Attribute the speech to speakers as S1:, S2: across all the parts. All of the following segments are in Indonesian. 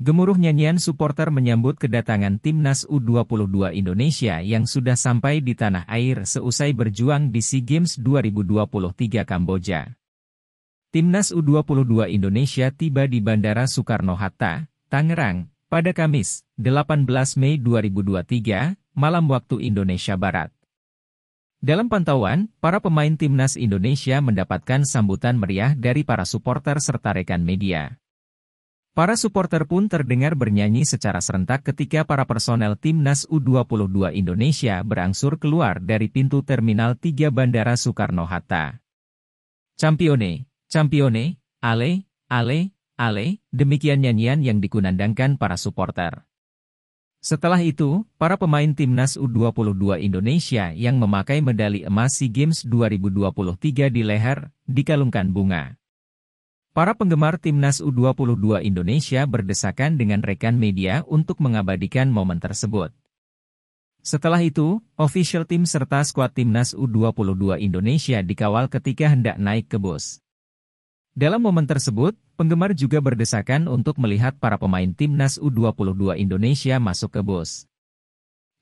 S1: Gemuruh nyanyian supporter menyambut kedatangan timnas U22 Indonesia yang sudah sampai di tanah air seusai berjuang di SEA Games 2023 Kamboja. Timnas U22 Indonesia tiba di Bandara Soekarno-Hatta, Tangerang, pada Kamis, 18 Mei 2023, malam waktu Indonesia Barat. Dalam pantauan, para pemain timnas Indonesia mendapatkan sambutan meriah dari para supporter serta rekan media. Para supporter pun terdengar bernyanyi secara serentak ketika para personel timnas U22 Indonesia berangsur keluar dari pintu Terminal 3 Bandara Soekarno-Hatta. Campione, campione, ale, ale, ale, demikian nyanyian yang dikunandangkan para supporter. Setelah itu, para pemain timnas U22 Indonesia yang memakai medali emas SEA Games 2023 di leher, dikalungkan bunga. Para penggemar timnas U22 Indonesia berdesakan dengan rekan media untuk mengabadikan momen tersebut. Setelah itu, official tim serta skuad timnas U22 Indonesia dikawal ketika hendak naik ke bus. Dalam momen tersebut, penggemar juga berdesakan untuk melihat para pemain timnas U22 Indonesia masuk ke bus.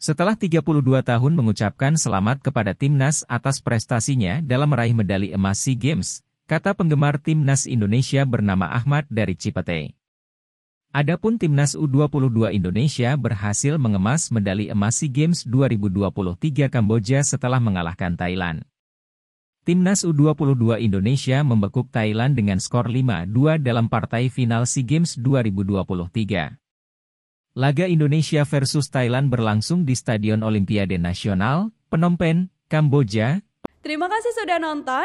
S1: Setelah 32 tahun mengucapkan selamat kepada timnas atas prestasinya dalam meraih medali emas SEA Games, kata penggemar timnas Indonesia bernama Ahmad dari Cipete. Adapun timnas U22 Indonesia berhasil mengemas medali emas SEA Games 2023 Kamboja setelah mengalahkan Thailand. Timnas U22 Indonesia membekuk Thailand dengan skor 5-2 dalam partai final SEA Games 2023. Laga Indonesia versus Thailand berlangsung di Stadion Olimpiade Nasional, Penompen, Kamboja. Terima kasih sudah nonton.